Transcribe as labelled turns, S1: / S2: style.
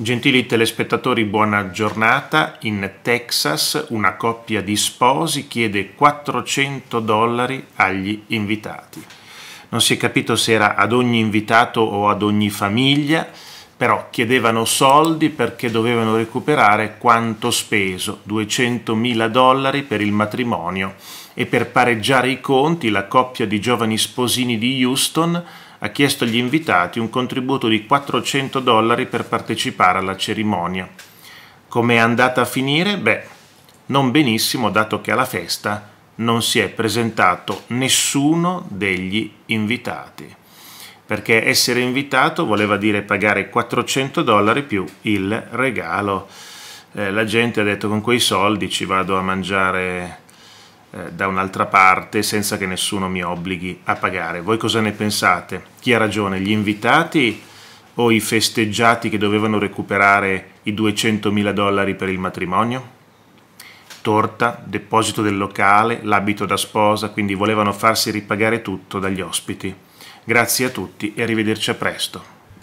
S1: Gentili telespettatori, buona giornata. In Texas una coppia di sposi chiede 400 dollari agli invitati. Non si è capito se era ad ogni invitato o ad ogni famiglia, però chiedevano soldi perché dovevano recuperare quanto speso, 200.000 dollari per il matrimonio. E per pareggiare i conti la coppia di giovani sposini di Houston ha chiesto agli invitati un contributo di 400 dollari per partecipare alla cerimonia. Come è andata a finire? Beh, non benissimo dato che alla festa non si è presentato nessuno degli invitati, perché essere invitato voleva dire pagare 400 dollari più il regalo. Eh, la gente ha detto con quei soldi ci vado a mangiare eh, da un'altra parte senza che nessuno mi obblighi a pagare. Voi cosa ne pensate? Chi ha ragione, gli invitati o i festeggiati che dovevano recuperare i 200.000 dollari per il matrimonio? Torta, deposito del locale, l'abito da sposa, quindi volevano farsi ripagare tutto dagli ospiti. Grazie a tutti e arrivederci a presto.